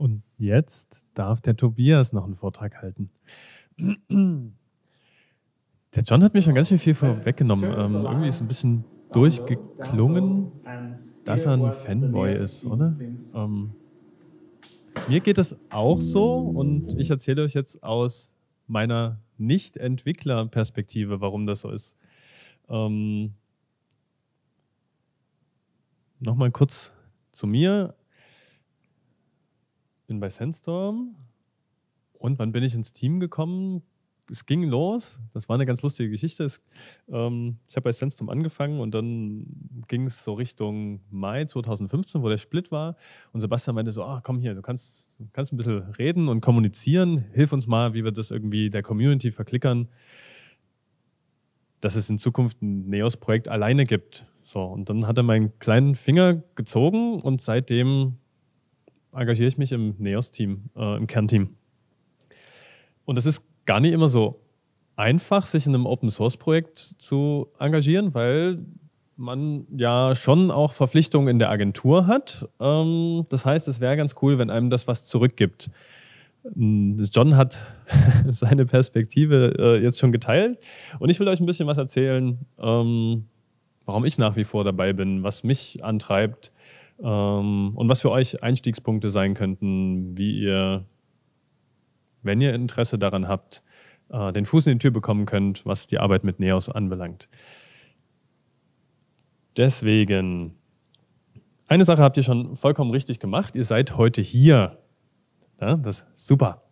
Und jetzt darf der Tobias noch einen Vortrag halten. Der John hat mir schon ganz schön viel vorweggenommen. Ähm, irgendwie ist ein bisschen durchgeklungen, dass er ein Fanboy ist, oder? Ähm, mir geht das auch so und ich erzähle euch jetzt aus meiner Nicht-Entwickler-Perspektive, warum das so ist. Ähm, Nochmal kurz zu mir bin bei Sandstorm. Und wann bin ich ins Team gekommen? Es ging los. Das war eine ganz lustige Geschichte. Es, ähm, ich habe bei Sandstorm angefangen und dann ging es so Richtung Mai 2015, wo der Split war. Und Sebastian meinte so: ach Komm hier, du kannst, kannst ein bisschen reden und kommunizieren. Hilf uns mal, wie wir das irgendwie der Community verklickern, dass es in Zukunft ein NEOS-Projekt alleine gibt. So, und dann hat er meinen kleinen Finger gezogen und seitdem engagiere ich mich im NEOS-Team, äh, im Kernteam. Und es ist gar nicht immer so einfach, sich in einem Open-Source-Projekt zu engagieren, weil man ja schon auch Verpflichtungen in der Agentur hat. Ähm, das heißt, es wäre ganz cool, wenn einem das was zurückgibt. Hm, John hat seine Perspektive äh, jetzt schon geteilt und ich will euch ein bisschen was erzählen, ähm, warum ich nach wie vor dabei bin, was mich antreibt ähm, und was für euch Einstiegspunkte sein könnten, wie ihr, wenn ihr Interesse daran habt, äh, den Fuß in die Tür bekommen könnt, was die Arbeit mit Neos anbelangt. Deswegen, eine Sache habt ihr schon vollkommen richtig gemacht. Ihr seid heute hier. Ja, das ist super.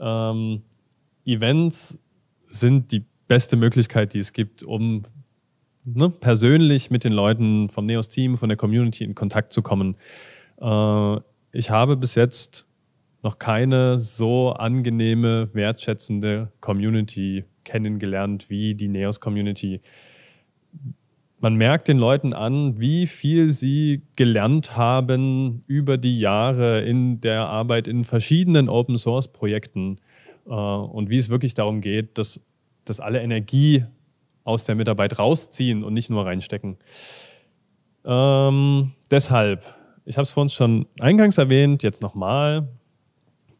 Ähm, Events sind die beste Möglichkeit, die es gibt, um ne, persönlich mit den Leuten vom Neos Team, von der Community in Kontakt zu kommen. Äh, ich habe bis jetzt noch keine so angenehme, wertschätzende Community kennengelernt wie die Neos Community. Man merkt den Leuten an, wie viel sie gelernt haben über die Jahre in der Arbeit in verschiedenen Open Source Projekten äh, und wie es wirklich darum geht, dass, dass alle Energie aus der Mitarbeit rausziehen und nicht nur reinstecken. Ähm, deshalb, ich habe es vorhin schon eingangs erwähnt, jetzt nochmal,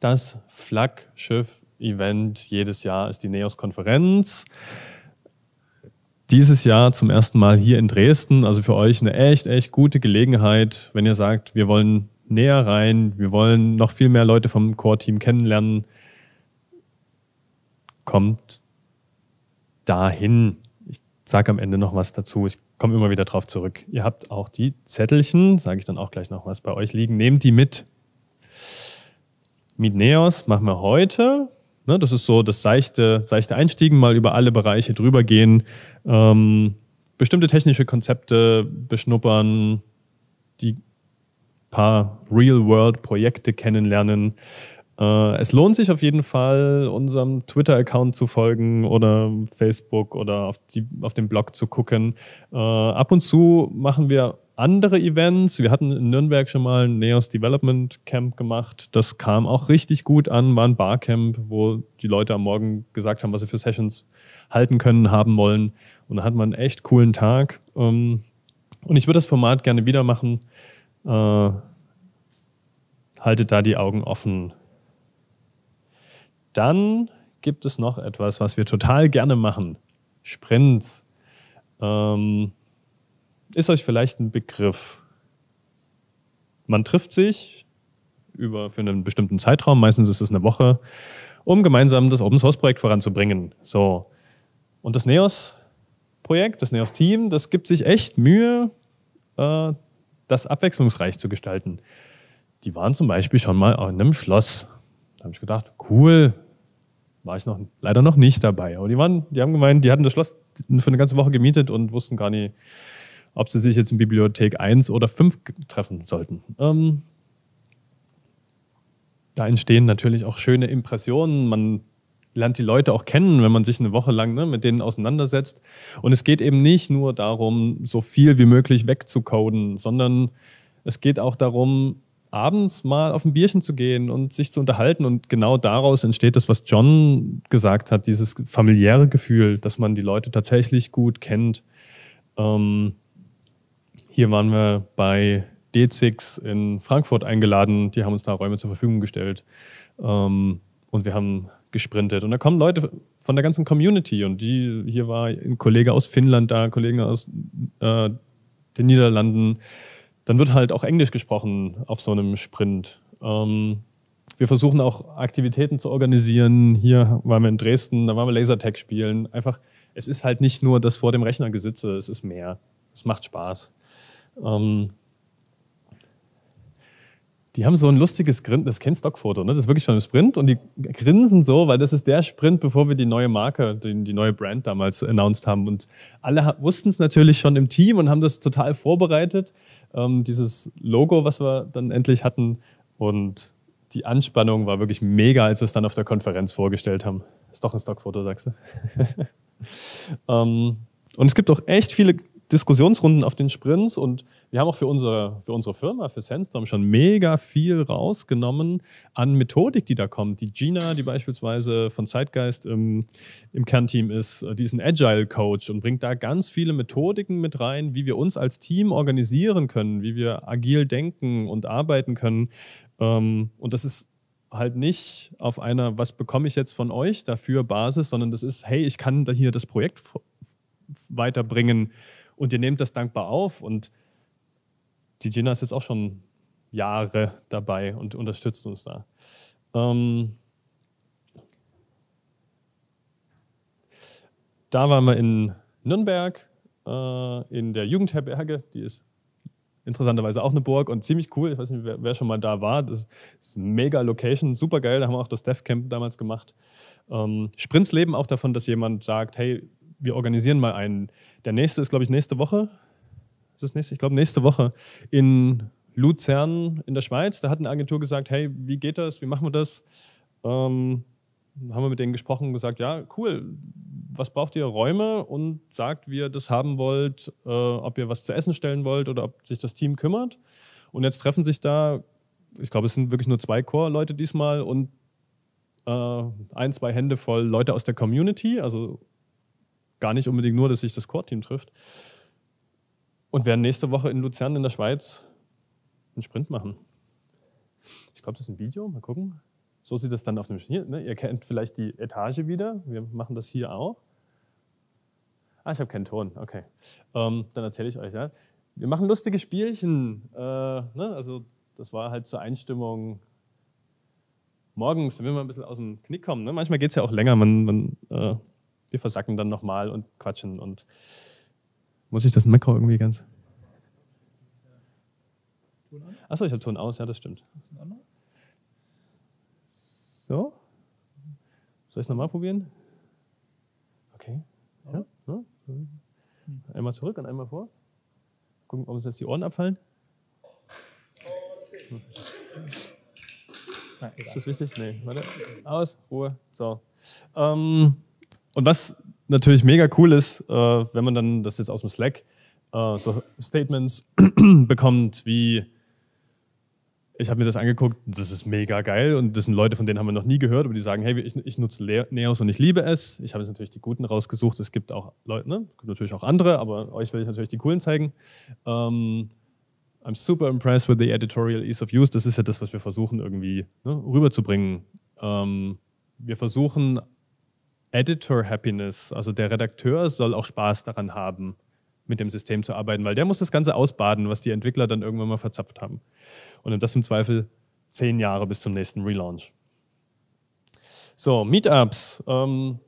das Flaggschiff-Event jedes Jahr ist die NEOS-Konferenz. Dieses Jahr zum ersten Mal hier in Dresden, also für euch eine echt, echt gute Gelegenheit, wenn ihr sagt, wir wollen näher rein, wir wollen noch viel mehr Leute vom Core-Team kennenlernen, kommt dahin sage am Ende noch was dazu. Ich komme immer wieder drauf zurück. Ihr habt auch die Zettelchen, sage ich dann auch gleich noch was bei euch liegen. Nehmt die mit. Mit Neos machen wir heute. Ne, das ist so das seichte, seichte Einstiegen, mal über alle Bereiche drüber gehen, ähm, bestimmte technische Konzepte beschnuppern, die paar Real-World-Projekte kennenlernen, äh, es lohnt sich auf jeden Fall, unserem Twitter-Account zu folgen oder Facebook oder auf, die, auf dem Blog zu gucken. Äh, ab und zu machen wir andere Events. Wir hatten in Nürnberg schon mal ein Neos Development Camp gemacht. Das kam auch richtig gut an, war ein Barcamp, wo die Leute am Morgen gesagt haben, was sie für Sessions halten können, haben wollen. Und da hat man einen echt coolen Tag. Ähm, und ich würde das Format gerne wieder machen. Äh, haltet da die Augen offen dann gibt es noch etwas, was wir total gerne machen. Sprints. Ähm, ist euch vielleicht ein Begriff? Man trifft sich über für einen bestimmten Zeitraum, meistens ist es eine Woche, um gemeinsam das Open Source Projekt voranzubringen. So. Und das Neos Projekt, das Neos Team, das gibt sich echt Mühe, äh, das abwechslungsreich zu gestalten. Die waren zum Beispiel schon mal in einem Schloss. Da habe ich gedacht, cool, war ich noch leider noch nicht dabei. Aber die waren, die haben gemeint, die hatten das Schloss für eine ganze Woche gemietet und wussten gar nicht, ob sie sich jetzt in Bibliothek 1 oder 5 treffen sollten. Ähm, da entstehen natürlich auch schöne Impressionen. Man lernt die Leute auch kennen, wenn man sich eine Woche lang ne, mit denen auseinandersetzt. Und es geht eben nicht nur darum, so viel wie möglich wegzucoden, sondern es geht auch darum, abends mal auf ein Bierchen zu gehen und sich zu unterhalten. Und genau daraus entsteht das, was John gesagt hat, dieses familiäre Gefühl, dass man die Leute tatsächlich gut kennt. Ähm, hier waren wir bei D6 in Frankfurt eingeladen. Die haben uns da Räume zur Verfügung gestellt. Ähm, und wir haben gesprintet. Und da kommen Leute von der ganzen Community. Und die, hier war ein Kollege aus Finnland da, Kollegen aus äh, den Niederlanden dann wird halt auch Englisch gesprochen auf so einem Sprint. Ähm, wir versuchen auch Aktivitäten zu organisieren. Hier waren wir in Dresden, da waren wir Lasertag spielen. Einfach, es ist halt nicht nur das vor dem Rechner gesitze, es ist mehr. Es macht Spaß. Ähm, die haben so ein lustiges Grinsen, das ist Stockfoto, ne? das ist wirklich schon einem Sprint und die grinsen so, weil das ist der Sprint, bevor wir die neue Marke, die, die neue Brand damals announced haben und alle wussten es natürlich schon im Team und haben das total vorbereitet ähm, dieses Logo, was wir dann endlich hatten. Und die Anspannung war wirklich mega, als wir es dann auf der Konferenz vorgestellt haben. Ist doch ein Stockfoto, sagst du. ähm, und es gibt auch echt viele Diskussionsrunden auf den Sprints und wir haben auch für unsere, für unsere Firma, für Sandstorm schon mega viel rausgenommen an Methodik, die da kommt. Die Gina, die beispielsweise von Zeitgeist im, im Kernteam ist, die ist ein Agile-Coach und bringt da ganz viele Methodiken mit rein, wie wir uns als Team organisieren können, wie wir agil denken und arbeiten können. Ähm, und das ist halt nicht auf einer, was bekomme ich jetzt von euch dafür Basis, sondern das ist, hey, ich kann hier das Projekt weiterbringen und ihr nehmt das dankbar auf. Und die Gina ist jetzt auch schon Jahre dabei und unterstützt uns da. Ähm, da waren wir in Nürnberg, äh, in der Jugendherberge, die ist interessanterweise auch eine Burg und ziemlich cool. Ich weiß nicht, wer, wer schon mal da war. Das ist eine mega Location, super geil. Da haben wir auch das Death Camp damals gemacht. Ähm, Sprints leben auch davon, dass jemand sagt: Hey, wir organisieren mal einen. Der nächste ist, glaube ich, nächste Woche. Ist das nächste? Ich glaube, nächste Woche in Luzern in der Schweiz. Da hat eine Agentur gesagt: Hey, wie geht das? Wie machen wir das? Ähm, haben wir mit denen gesprochen und gesagt: Ja, cool. Was braucht ihr? Räume und sagt, wie ihr das haben wollt, äh, ob ihr was zu essen stellen wollt oder ob sich das Team kümmert. Und jetzt treffen sich da, ich glaube, es sind wirklich nur zwei chor leute diesmal und äh, ein, zwei Hände voll Leute aus der Community, also gar nicht unbedingt nur, dass sich das Core-Team trifft. Und werden nächste Woche in Luzern in der Schweiz einen Sprint machen. Ich glaube, das ist ein Video. Mal gucken. So sieht das dann auf dem Schnitt. Ne? Ihr kennt vielleicht die Etage wieder. Wir machen das hier auch. Ah, ich habe keinen Ton. Okay. Ähm, dann erzähle ich euch. Ja. Wir machen lustige Spielchen. Äh, ne? Also das war halt zur Einstimmung morgens, damit wir ein bisschen aus dem Knick kommen. Ne? Manchmal geht es ja auch länger. Man, man äh die versacken dann nochmal und quatschen und muss ich das Mikro irgendwie ganz. Achso, ich habe Ton aus, ja, das stimmt. So? Soll ich es nochmal probieren? Okay. Ja? ja? Einmal zurück und einmal vor. Gucken, ob uns jetzt die Ohren abfallen. Ist das wichtig? Nee, warte. Aus, Ruhe. So. Ähm, und was natürlich mega cool ist, äh, wenn man dann das jetzt aus dem Slack äh, so Statements bekommt, wie ich habe mir das angeguckt, das ist mega geil und das sind Leute, von denen haben wir noch nie gehört, aber die sagen, hey, ich, ich nutze Neos und ich liebe es. Ich habe jetzt natürlich die guten rausgesucht, es gibt auch Leute, ne? gibt natürlich auch andere, aber euch will ich natürlich die coolen zeigen. Ähm, I'm super impressed with the editorial ease of use. Das ist ja das, was wir versuchen irgendwie ne, rüberzubringen. Ähm, wir versuchen Editor Happiness, also der Redakteur soll auch Spaß daran haben, mit dem System zu arbeiten, weil der muss das Ganze ausbaden, was die Entwickler dann irgendwann mal verzapft haben. Und das im Zweifel zehn Jahre bis zum nächsten Relaunch. So, Meetups. Ähm,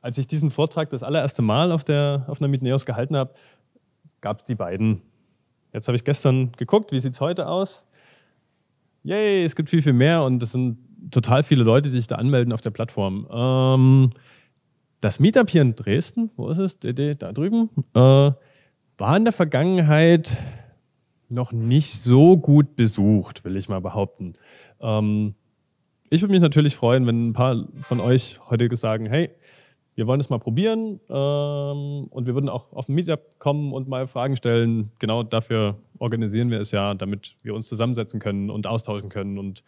als ich diesen Vortrag das allererste Mal auf, der, auf einer Meetneos gehalten habe, gab es die beiden. Jetzt habe ich gestern geguckt, wie sieht es heute aus? Yay, es gibt viel, viel mehr und es sind total viele Leute, die sich da anmelden auf der Plattform. Ähm, das Meetup hier in Dresden, wo ist es? Da drüben, äh, war in der Vergangenheit noch nicht so gut besucht, will ich mal behaupten. Ähm, ich würde mich natürlich freuen, wenn ein paar von euch heute sagen, hey, wir wollen es mal probieren ähm, und wir würden auch auf ein Meetup kommen und mal Fragen stellen. Genau dafür organisieren wir es ja, damit wir uns zusammensetzen können und austauschen können und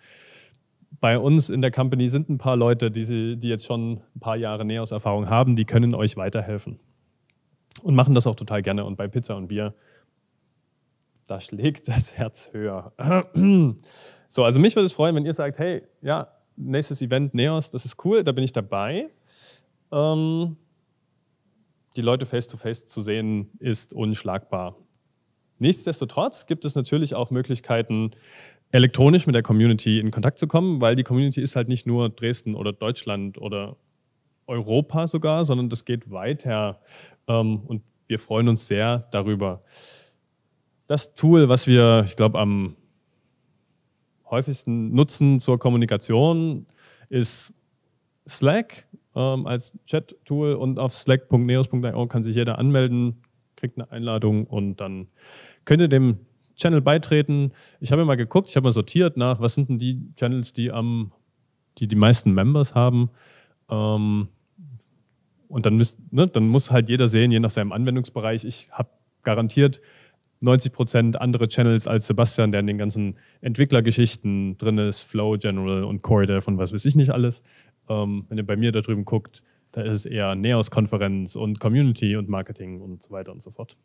bei uns in der Company sind ein paar Leute, die, sie, die jetzt schon ein paar Jahre Neos-Erfahrung haben, die können euch weiterhelfen. Und machen das auch total gerne. Und bei Pizza und Bier, da schlägt das Herz höher. So, also mich würde es freuen, wenn ihr sagt, hey, ja, nächstes Event Neos, das ist cool, da bin ich dabei. Ähm, die Leute face-to-face -face zu sehen, ist unschlagbar. Nichtsdestotrotz gibt es natürlich auch Möglichkeiten, elektronisch mit der Community in Kontakt zu kommen, weil die Community ist halt nicht nur Dresden oder Deutschland oder Europa sogar, sondern das geht weiter. Ähm, und wir freuen uns sehr darüber. Das Tool, was wir, ich glaube, am häufigsten nutzen zur Kommunikation, ist Slack ähm, als Chat-Tool und auf slack.neos.io kann sich jeder anmelden, kriegt eine Einladung und dann könnt ihr dem Channel beitreten. Ich habe mal geguckt, ich habe mal sortiert nach, was sind denn die Channels, die am, die, die meisten Members haben. Ähm, und dann, müsst, ne, dann muss halt jeder sehen, je nach seinem Anwendungsbereich. Ich habe garantiert 90 andere Channels als Sebastian, der in den ganzen Entwicklergeschichten drin ist, Flow General und Corridor und was weiß ich nicht alles. Ähm, wenn ihr bei mir da drüben guckt, da ist es eher Neos-Konferenz und Community und Marketing und so weiter und so fort.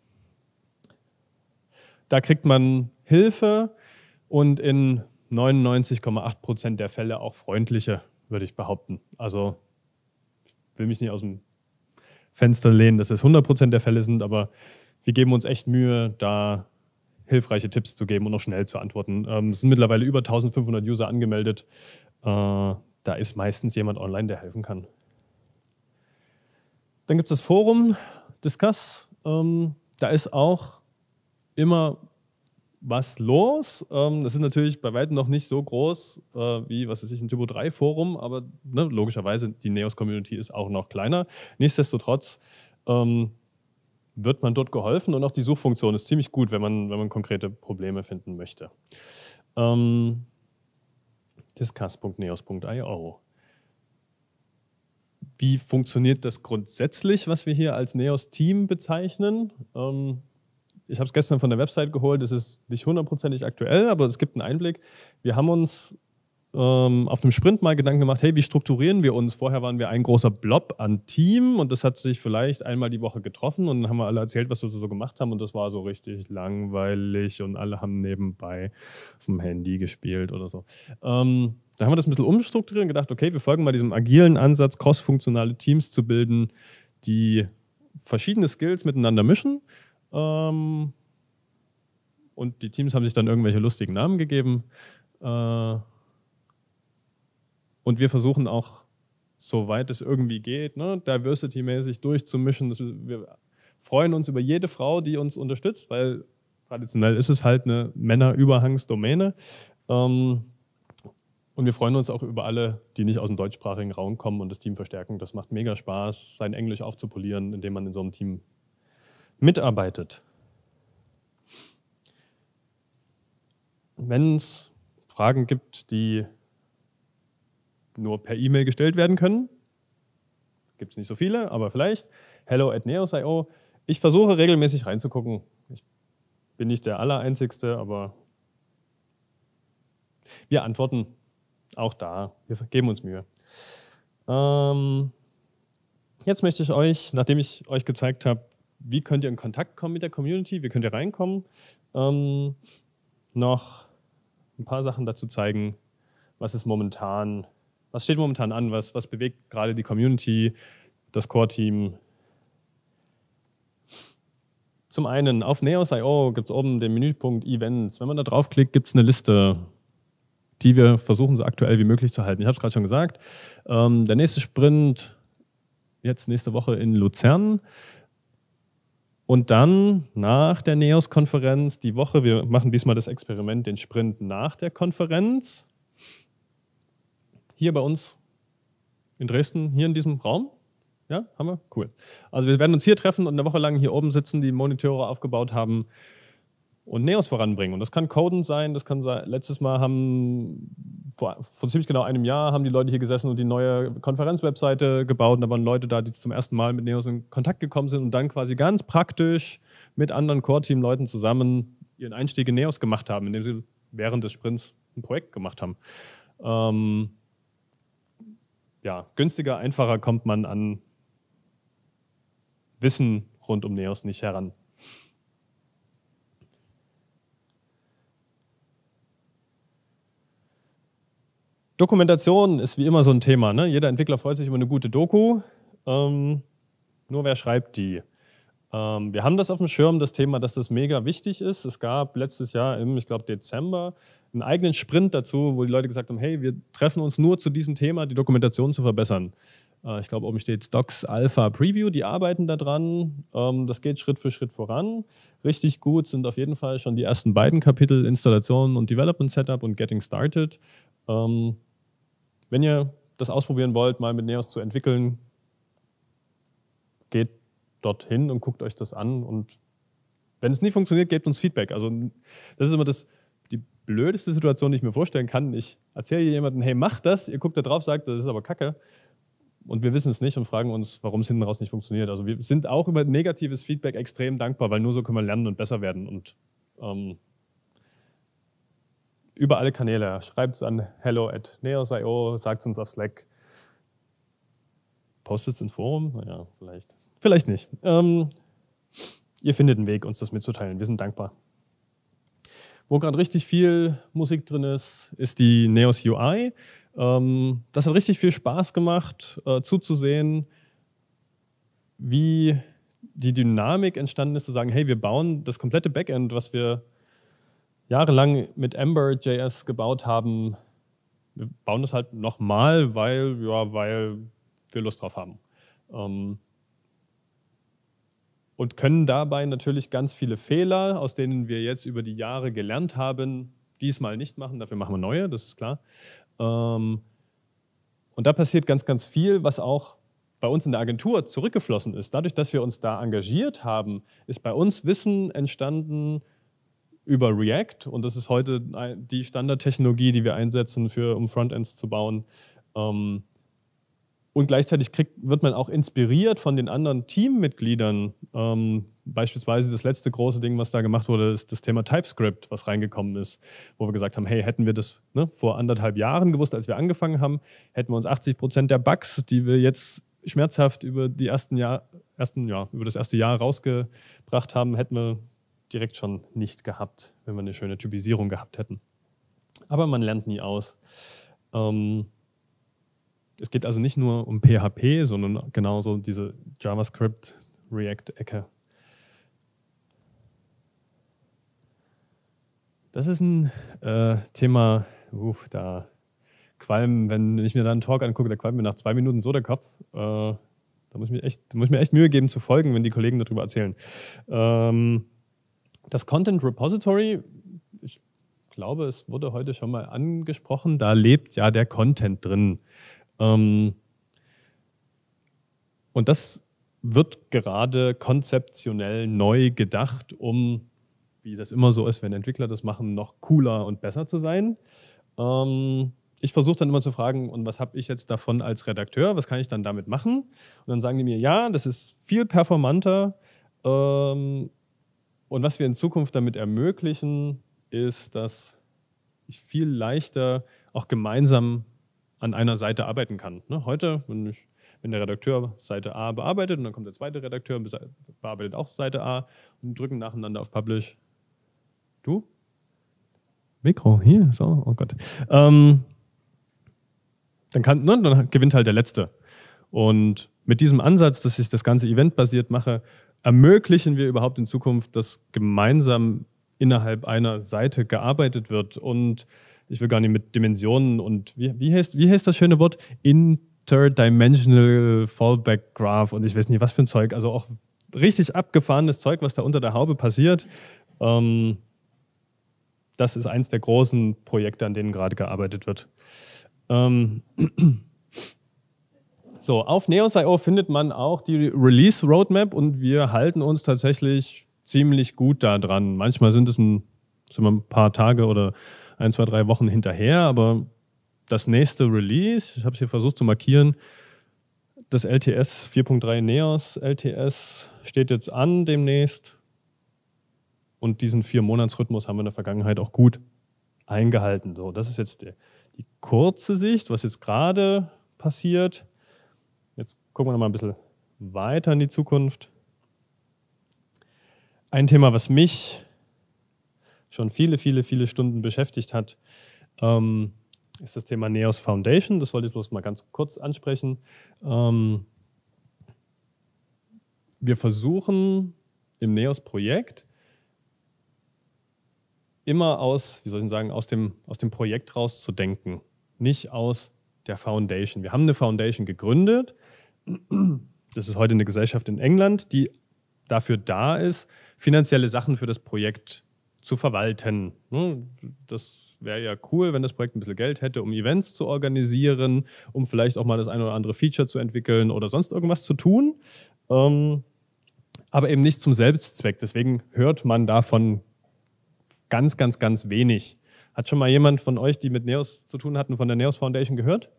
Da kriegt man Hilfe und in 99,8 Prozent der Fälle auch freundliche, würde ich behaupten. Also will mich nicht aus dem Fenster lehnen, dass es 100 Prozent der Fälle sind, aber wir geben uns echt Mühe, da hilfreiche Tipps zu geben und auch schnell zu antworten. Ähm, es sind mittlerweile über 1500 User angemeldet. Äh, da ist meistens jemand online, der helfen kann. Dann gibt es das Forum Discuss. Ähm, da ist auch immer was los. Ähm, das ist natürlich bei weitem noch nicht so groß äh, wie, was weiß ich, ein Typo 3 Forum, aber ne, logischerweise die Neos-Community ist auch noch kleiner. Nichtsdestotrotz ähm, wird man dort geholfen und auch die Suchfunktion ist ziemlich gut, wenn man, wenn man konkrete Probleme finden möchte. Ähm, Discuss.neos.io wie funktioniert das grundsätzlich, was wir hier als NEOS-Team bezeichnen? Ähm, ich habe es gestern von der Website geholt, es ist nicht hundertprozentig aktuell, aber es gibt einen Einblick. Wir haben uns ähm, auf dem Sprint mal Gedanken gemacht, hey, wie strukturieren wir uns? Vorher waren wir ein großer Blob an Team und das hat sich vielleicht einmal die Woche getroffen und dann haben wir alle erzählt, was wir so gemacht haben und das war so richtig langweilig und alle haben nebenbei vom Handy gespielt oder so. Ähm, da haben wir das ein bisschen umstrukturiert und gedacht, okay, wir folgen mal diesem agilen Ansatz, cross-funktionale Teams zu bilden, die verschiedene Skills miteinander mischen ähm, und die Teams haben sich dann irgendwelche lustigen Namen gegeben. Äh, und wir versuchen auch, soweit es irgendwie geht, ne, diversity-mäßig durchzumischen. Das, wir freuen uns über jede Frau, die uns unterstützt, weil traditionell ist es halt eine Männerüberhangsdomäne. Ähm, und wir freuen uns auch über alle, die nicht aus dem deutschsprachigen Raum kommen und das Team verstärken. Das macht mega Spaß, sein Englisch aufzupolieren, indem man in so einem Team mitarbeitet. Wenn es Fragen gibt, die nur per E-Mail gestellt werden können, gibt es nicht so viele, aber vielleicht, hello at neos.io. Ich versuche regelmäßig reinzugucken. Ich bin nicht der Allereinzigste, aber wir antworten auch da. Wir geben uns Mühe. Ähm, jetzt möchte ich euch, nachdem ich euch gezeigt habe, wie könnt ihr in Kontakt kommen mit der Community, wie könnt ihr reinkommen, ähm, noch ein paar Sachen dazu zeigen, was ist momentan, was steht momentan an, was, was bewegt gerade die Community, das Core-Team. Zum einen auf Neos.io gibt es oben den Menüpunkt Events. Wenn man da draufklickt, gibt es eine Liste, die wir versuchen, so aktuell wie möglich zu halten. Ich habe es gerade schon gesagt. Ähm, der nächste Sprint jetzt nächste Woche in Luzern. Und dann nach der NEOS-Konferenz die Woche, wir machen diesmal das Experiment, den Sprint nach der Konferenz, hier bei uns in Dresden, hier in diesem Raum. Ja, haben wir? Cool. Also wir werden uns hier treffen und eine Woche lang hier oben sitzen, die Monitore aufgebaut haben und Neos voranbringen. Und das kann Coden sein, das kann sein. Letztes Mal haben, vor, vor ziemlich genau einem Jahr, haben die Leute hier gesessen und die neue Konferenzwebseite gebaut. Und da waren Leute da, die zum ersten Mal mit Neos in Kontakt gekommen sind und dann quasi ganz praktisch mit anderen Core-Team-Leuten zusammen ihren Einstieg in Neos gemacht haben, indem sie während des Sprints ein Projekt gemacht haben. Ähm, ja, günstiger, einfacher kommt man an Wissen rund um Neos nicht heran. Dokumentation ist wie immer so ein Thema. Ne? Jeder Entwickler freut sich über eine gute Doku. Ähm, nur wer schreibt die? Ähm, wir haben das auf dem Schirm, das Thema, dass das mega wichtig ist. Es gab letztes Jahr im, ich glaube, Dezember einen eigenen Sprint dazu, wo die Leute gesagt haben, hey, wir treffen uns nur zu diesem Thema, die Dokumentation zu verbessern. Äh, ich glaube, oben steht Docs Alpha Preview, die arbeiten daran. Ähm, das geht Schritt für Schritt voran. Richtig gut sind auf jeden Fall schon die ersten beiden Kapitel Installation und Development Setup und Getting Started. Ähm, wenn ihr das ausprobieren wollt, mal mit Neos zu entwickeln, geht dorthin und guckt euch das an. Und wenn es nie funktioniert, gebt uns Feedback. Also das ist immer das, die blödeste Situation, die ich mir vorstellen kann. Ich erzähle jemandem, hey, mach das, ihr guckt da drauf, sagt, das ist aber Kacke. Und wir wissen es nicht und fragen uns, warum es hinten raus nicht funktioniert. Also wir sind auch über negatives Feedback extrem dankbar, weil nur so können wir lernen und besser werden. Und ähm, über alle Kanäle. Schreibt es an hello at neos.io, sagt es uns auf Slack, postet es ins Forum. Naja, vielleicht. Vielleicht nicht. Ähm, ihr findet einen Weg, uns das mitzuteilen. Wir sind dankbar. Wo gerade richtig viel Musik drin ist, ist die Neos UI. Ähm, das hat richtig viel Spaß gemacht, äh, zuzusehen, wie die Dynamik entstanden ist, zu sagen, hey, wir bauen das komplette Backend, was wir jahrelang mit Ember.js gebaut haben, wir bauen das halt nochmal, weil, ja, weil wir Lust drauf haben. Ähm, und können dabei natürlich ganz viele Fehler, aus denen wir jetzt über die Jahre gelernt haben, diesmal nicht machen. Dafür machen wir neue, das ist klar. Ähm, und da passiert ganz, ganz viel, was auch bei uns in der Agentur zurückgeflossen ist. Dadurch, dass wir uns da engagiert haben, ist bei uns Wissen entstanden, über React. Und das ist heute die Standardtechnologie, die wir einsetzen, für, um Frontends zu bauen. Ähm, und gleichzeitig kriegt, wird man auch inspiriert von den anderen Teammitgliedern. Ähm, beispielsweise das letzte große Ding, was da gemacht wurde, ist das Thema TypeScript, was reingekommen ist, wo wir gesagt haben, hey, hätten wir das ne, vor anderthalb Jahren gewusst, als wir angefangen haben, hätten wir uns 80 Prozent der Bugs, die wir jetzt schmerzhaft über die ersten Jahr, ersten, ja, über das erste Jahr rausgebracht haben, hätten wir direkt schon nicht gehabt, wenn wir eine schöne Typisierung gehabt hätten. Aber man lernt nie aus. Ähm, es geht also nicht nur um PHP, sondern genauso diese JavaScript React-Ecke. Das ist ein äh, Thema, uff, da qualmen, wenn ich mir da einen Talk angucke, da qualmt mir nach zwei Minuten so der Kopf. Äh, da muss ich, mir echt, muss ich mir echt Mühe geben zu folgen, wenn die Kollegen darüber erzählen. Ähm, das Content Repository, ich glaube, es wurde heute schon mal angesprochen, da lebt ja der Content drin. Ähm, und das wird gerade konzeptionell neu gedacht, um, wie das immer so ist, wenn Entwickler das machen, noch cooler und besser zu sein. Ähm, ich versuche dann immer zu fragen, und was habe ich jetzt davon als Redakteur? Was kann ich dann damit machen? Und dann sagen die mir, ja, das ist viel performanter. Ähm, und was wir in Zukunft damit ermöglichen, ist, dass ich viel leichter auch gemeinsam an einer Seite arbeiten kann. Ne, heute, wenn, ich, wenn, der Redakteur Seite A bearbeitet und dann kommt der zweite Redakteur und bearbeitet auch Seite A und drücken nacheinander auf Publish. Du? Mikro, hier, so, oh Gott. Ähm, dann, kann, ne, dann gewinnt halt der Letzte. Und mit diesem Ansatz, dass ich das ganze eventbasiert mache, ermöglichen wir überhaupt in Zukunft, dass gemeinsam innerhalb einer Seite gearbeitet wird und ich will gar nicht mit Dimensionen und wie, wie, heißt, wie heißt das schöne Wort? Interdimensional Fallback Graph und ich weiß nicht, was für ein Zeug. Also auch richtig abgefahrenes Zeug, was da unter der Haube passiert. Ähm, das ist eins der großen Projekte, an denen gerade gearbeitet wird. Ähm, so, auf Neos.io findet man auch die Release Roadmap und wir halten uns tatsächlich ziemlich gut da dran. Manchmal sind es ein, sind ein paar Tage oder ein, zwei, drei Wochen hinterher, aber das nächste Release, ich habe es hier versucht zu markieren, das LTS 4.3 Neos LTS steht jetzt an demnächst. Und diesen vier monats haben wir in der Vergangenheit auch gut eingehalten. So, das ist jetzt die, die kurze Sicht, was jetzt gerade passiert gucken wir nochmal ein bisschen weiter in die Zukunft. Ein Thema, was mich schon viele, viele, viele Stunden beschäftigt hat, ähm, ist das Thema Neos Foundation. Das wollte ich bloß mal ganz kurz ansprechen. Ähm, wir versuchen im Neos-Projekt immer aus, wie soll ich sagen, aus dem, aus dem Projekt rauszudenken, nicht aus der Foundation. Wir haben eine Foundation gegründet, das ist heute eine Gesellschaft in England, die dafür da ist, finanzielle Sachen für das Projekt zu verwalten. Ne, das wäre ja cool, wenn das Projekt ein bisschen Geld hätte, um Events zu organisieren, um vielleicht auch mal das eine oder andere Feature zu entwickeln oder sonst irgendwas zu tun. Ähm, aber eben nicht zum Selbstzweck. Deswegen hört man davon ganz, ganz, ganz wenig. Hat schon mal jemand von euch, die mit Neos zu tun hatten, von der Neos Foundation gehört?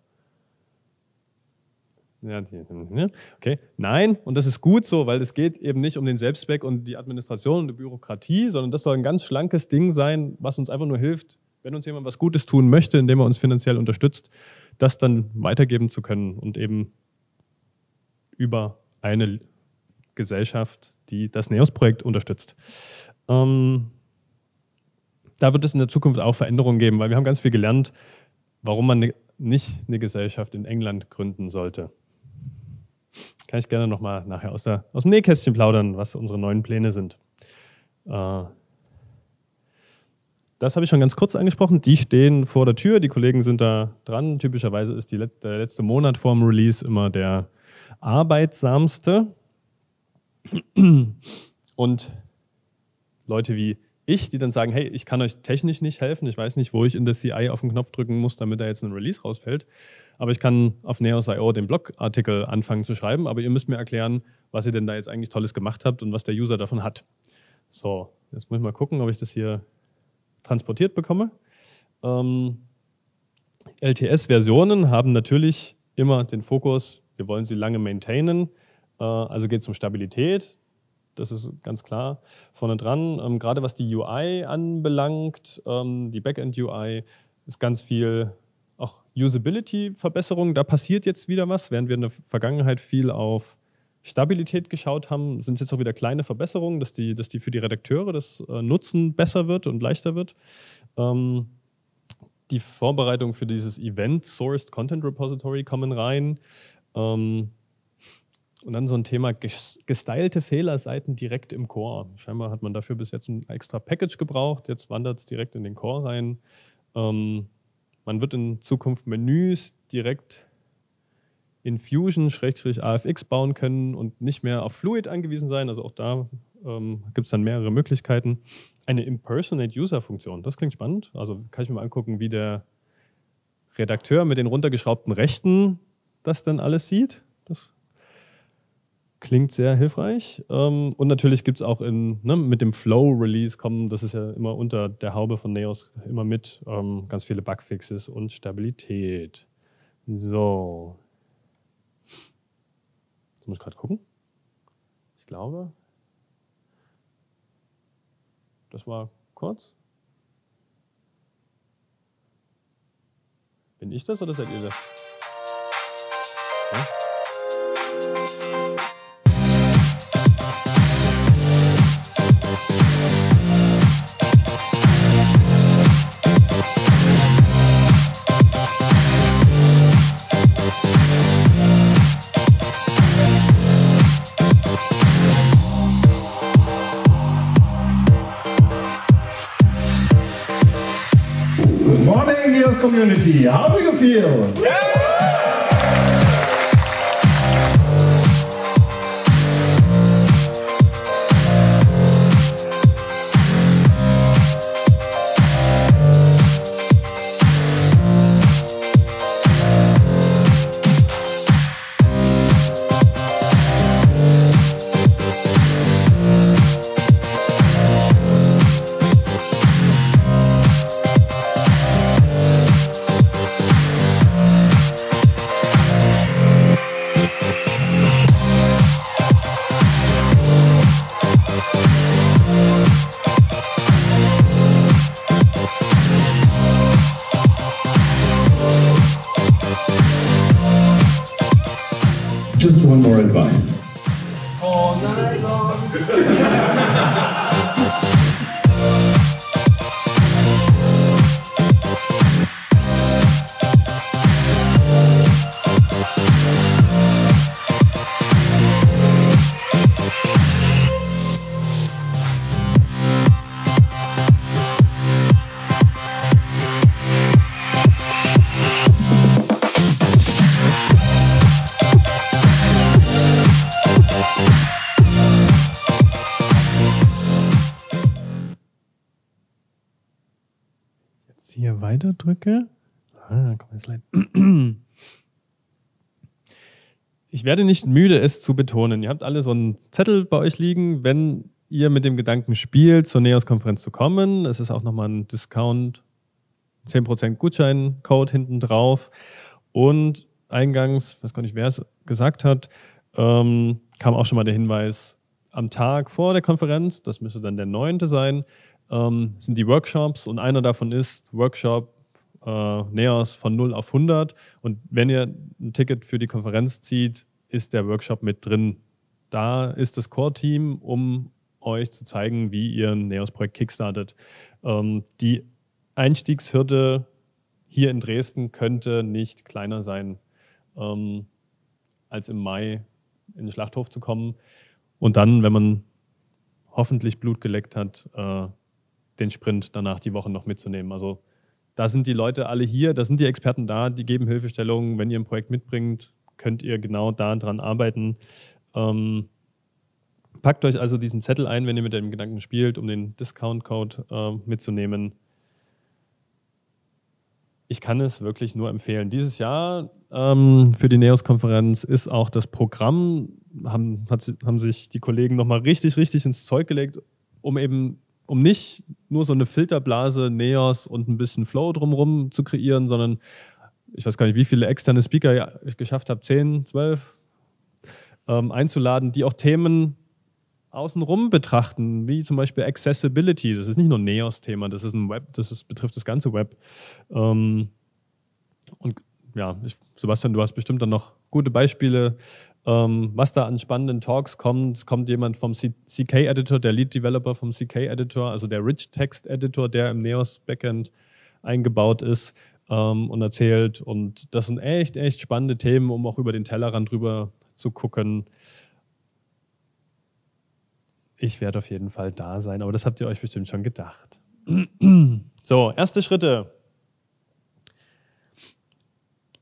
Ne? Okay, nein, und das ist gut so, weil es geht eben nicht um den Selbstzweck und die Administration und die Bürokratie, sondern das soll ein ganz schlankes Ding sein, was uns einfach nur hilft, wenn uns jemand was Gutes tun möchte, indem er uns finanziell unterstützt, das dann weitergeben zu können und eben über eine Gesellschaft, die das NEOS-Projekt unterstützt. Ähm, da wird es in der Zukunft auch Veränderungen geben, weil wir haben ganz viel gelernt, warum man nicht eine Gesellschaft in England gründen sollte kann ich gerne nochmal nachher aus, der, aus dem Nähkästchen plaudern, was unsere neuen Pläne sind. Äh, das habe ich schon ganz kurz angesprochen. Die stehen vor der Tür, die Kollegen sind da dran. Typischerweise ist letzte, der letzte Monat vorm Release immer der arbeitsamste. Und Leute wie ich, die dann sagen, hey, ich kann euch technisch nicht helfen, ich weiß nicht, wo ich in das CI auf den Knopf drücken muss, damit da jetzt ein Release rausfällt, aber ich kann auf Neos.io den Blogartikel anfangen zu schreiben, aber ihr müsst mir erklären, was ihr denn da jetzt eigentlich Tolles gemacht habt und was der User davon hat. So, jetzt muss ich mal gucken, ob ich das hier transportiert bekomme. Ähm, LTS-Versionen haben natürlich immer den Fokus, wir wollen sie lange maintainen. Äh, also geht es um Stabilität, das ist ganz klar vorne dran. Ähm, gerade was die UI anbelangt, ähm, die Backend-UI, ist ganz viel auch Usability-Verbesserungen, da passiert jetzt wieder was, während wir in der Vergangenheit viel auf Stabilität geschaut haben, sind es jetzt auch wieder kleine Verbesserungen, dass die, dass die für die Redakteure das äh, Nutzen besser wird und leichter wird. Ähm, die Vorbereitung für dieses Event Sourced Content Repository kommen rein. Ähm, und dann so ein Thema gestylte Fehlerseiten direkt im Core. Scheinbar hat man dafür bis jetzt ein extra Package gebraucht, jetzt wandert es direkt in den Core rein. Ähm, man wird in Zukunft Menüs direkt in Fusion-AFX bauen können und nicht mehr auf Fluid angewiesen sein. Also auch da ähm, gibt es dann mehrere Möglichkeiten. Eine Impersonate-User-Funktion, das klingt spannend. Also kann ich mir mal angucken, wie der Redakteur mit den runtergeschraubten Rechten das dann alles sieht. Das Klingt sehr hilfreich. Ähm, und natürlich gibt es auch in, ne, mit dem Flow-Release kommen, das ist ja immer unter der Haube von Neos immer mit, ähm, ganz viele Bugfixes und Stabilität. So. Jetzt muss ich gerade gucken. Ich glaube, das war kurz. Bin ich das oder seid ihr das? How do you feel? jetzt hier weiter drücke, ah, komm, jetzt leid. Ich werde nicht müde, es zu betonen. Ihr habt alle so einen Zettel bei euch liegen, wenn ihr mit dem Gedanken spielt, zur NEOS-Konferenz zu kommen. Es ist auch nochmal ein Discount, 10% Gutscheincode hinten drauf. Und eingangs, weiß gar nicht, wer es gesagt hat, ähm, kam auch schon mal der Hinweis am Tag vor der Konferenz, das müsste dann der 9. sein, ähm, sind die Workshops und einer davon ist Workshop äh, NEOS von 0 auf 100. Und wenn ihr ein Ticket für die Konferenz zieht, ist der Workshop mit drin. Da ist das Core-Team, um euch zu zeigen, wie ihr ein NEOS-Projekt kickstartet. Ähm, die Einstiegshürde hier in Dresden könnte nicht kleiner sein, ähm, als im Mai in den Schlachthof zu kommen. Und dann, wenn man hoffentlich Blut geleckt hat, äh, den Sprint danach die Woche noch mitzunehmen. Also da sind die Leute alle hier, da sind die Experten da, die geben Hilfestellungen. Wenn ihr ein Projekt mitbringt, könnt ihr genau daran arbeiten. Ähm, packt euch also diesen Zettel ein, wenn ihr mit dem Gedanken spielt, um den Discount-Code äh, mitzunehmen. Ich kann es wirklich nur empfehlen. Dieses Jahr ähm, für die NEOS-Konferenz ist auch das Programm, haben, hat, haben sich die Kollegen nochmal richtig, richtig ins Zeug gelegt, um eben um nicht nur so eine Filterblase, Neos und ein bisschen Flow drumherum zu kreieren, sondern ich weiß gar nicht, wie viele externe Speaker ich geschafft habe, 10, 12 ähm, einzuladen, die auch Themen außenrum betrachten, wie zum Beispiel Accessibility. Das ist nicht nur ein Neos-Thema, das ist ein Web, das ist, betrifft das ganze Web. Ähm, und ja, ich, Sebastian, du hast bestimmt dann noch gute Beispiele, ähm, was da an spannenden Talks kommt. Es kommt jemand vom CK-Editor, der Lead-Developer vom CK-Editor, also der Rich-Text-Editor, der im Neos-Backend eingebaut ist ähm, und erzählt. Und das sind echt, echt spannende Themen, um auch über den Tellerrand drüber zu gucken. Ich werde auf jeden Fall da sein, aber das habt ihr euch bestimmt schon gedacht. so, erste Schritte.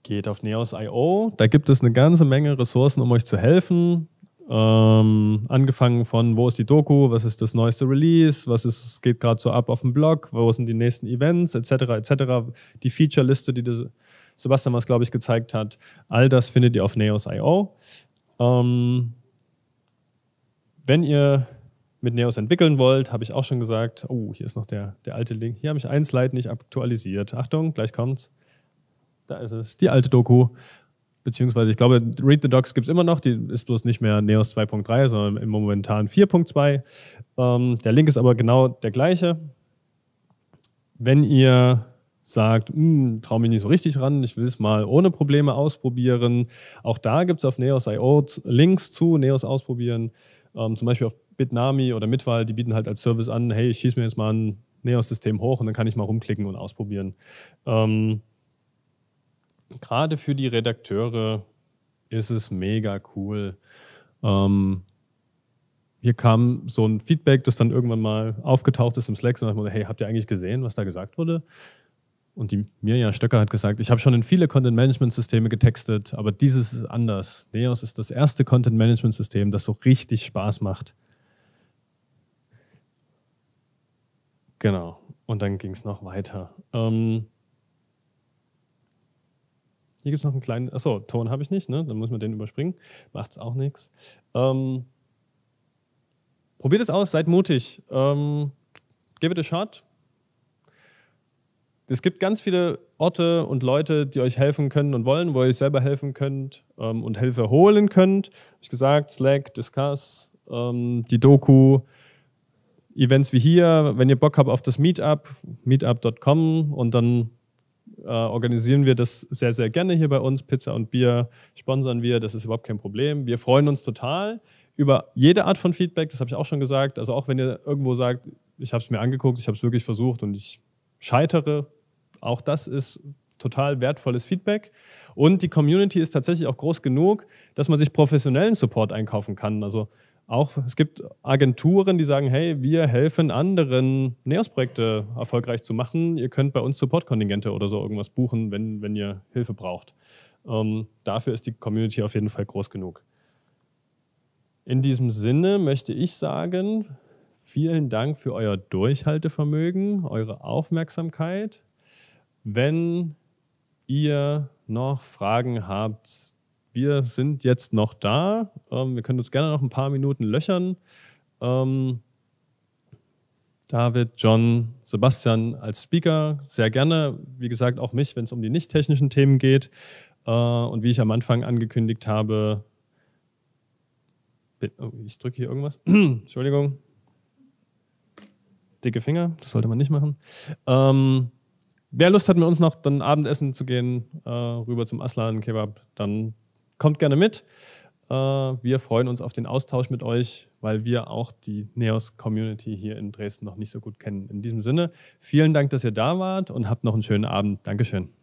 Geht auf neos.io. Da gibt es eine ganze Menge Ressourcen, um euch zu helfen. Ähm, angefangen von, wo ist die Doku, was ist das neueste Release, was ist, geht gerade so ab auf dem Blog, wo sind die nächsten Events, etc., etc. Die Feature-Liste, die das Sebastian was, glaube ich, gezeigt hat. All das findet ihr auf neos.io. Ähm, wenn ihr mit Neos entwickeln wollt, habe ich auch schon gesagt, oh, hier ist noch der, der alte Link. Hier habe ich ein Slide nicht aktualisiert. Achtung, gleich kommt's. Da ist es, die alte Doku. Beziehungsweise, ich glaube, Read the Docs gibt es immer noch. Die ist bloß nicht mehr Neos 2.3, sondern im momentan 4.2. Ähm, der Link ist aber genau der gleiche. Wenn ihr sagt, hm, traue mich nicht so richtig ran, ich will es mal ohne Probleme ausprobieren. Auch da gibt es auf Neos.io Links zu Neos ausprobieren. Ähm, zum Beispiel auf Bitnami oder Mitwal, die bieten halt als Service an, hey, ich schieße mir jetzt mal ein Neos-System hoch und dann kann ich mal rumklicken und ausprobieren. Ähm, gerade für die Redakteure ist es mega cool. Ähm, hier kam so ein Feedback, das dann irgendwann mal aufgetaucht ist im Slack. Und ich dachte, hey, habt ihr eigentlich gesehen, was da gesagt wurde? Und die Mirja Stöcker hat gesagt, ich habe schon in viele Content-Management-Systeme getextet, aber dieses ist anders. Neos ist das erste Content-Management-System, das so richtig Spaß macht. Genau. Und dann ging es noch weiter. Ähm, hier gibt es noch einen kleinen. Achso, Ton habe ich nicht, ne? Dann muss man den überspringen. Macht es auch nichts. Ähm, probiert es aus, seid mutig. Ähm, give it a shot. Es gibt ganz viele Orte und Leute, die euch helfen können und wollen, wo ihr euch selber helfen könnt ähm, und Hilfe holen könnt. Hab ich gesagt, Slack, Discuss, ähm, die Doku, Events wie hier. Wenn ihr Bock habt auf das Meetup, meetup.com und dann äh, organisieren wir das sehr, sehr gerne hier bei uns. Pizza und Bier sponsern wir, das ist überhaupt kein Problem. Wir freuen uns total über jede Art von Feedback, das habe ich auch schon gesagt. Also auch wenn ihr irgendwo sagt, ich habe es mir angeguckt, ich habe es wirklich versucht und ich scheitere, auch das ist total wertvolles Feedback. Und die Community ist tatsächlich auch groß genug, dass man sich professionellen Support einkaufen kann. Also auch es gibt Agenturen, die sagen, hey, wir helfen anderen NEOS-Projekte erfolgreich zu machen. Ihr könnt bei uns Support-Kontingente oder so irgendwas buchen, wenn, wenn ihr Hilfe braucht. Ähm, dafür ist die Community auf jeden Fall groß genug. In diesem Sinne möchte ich sagen, vielen Dank für euer Durchhaltevermögen, eure Aufmerksamkeit. Wenn ihr noch Fragen habt wir sind jetzt noch da. Ähm, wir können uns gerne noch ein paar Minuten löchern. Ähm, David, John, Sebastian als Speaker sehr gerne. Wie gesagt, auch mich, wenn es um die nicht technischen Themen geht. Äh, und wie ich am Anfang angekündigt habe, oh, ich drücke hier irgendwas. Entschuldigung. Dicke Finger, das sollte man nicht machen. Ähm, wer Lust hat, mit uns noch dann Abendessen zu gehen, äh, rüber zum Aslan Kebab, dann kommt gerne mit. Äh, wir freuen uns auf den Austausch mit euch, weil wir auch die NEOS-Community hier in Dresden noch nicht so gut kennen. In diesem Sinne, vielen Dank, dass ihr da wart und habt noch einen schönen Abend. Dankeschön.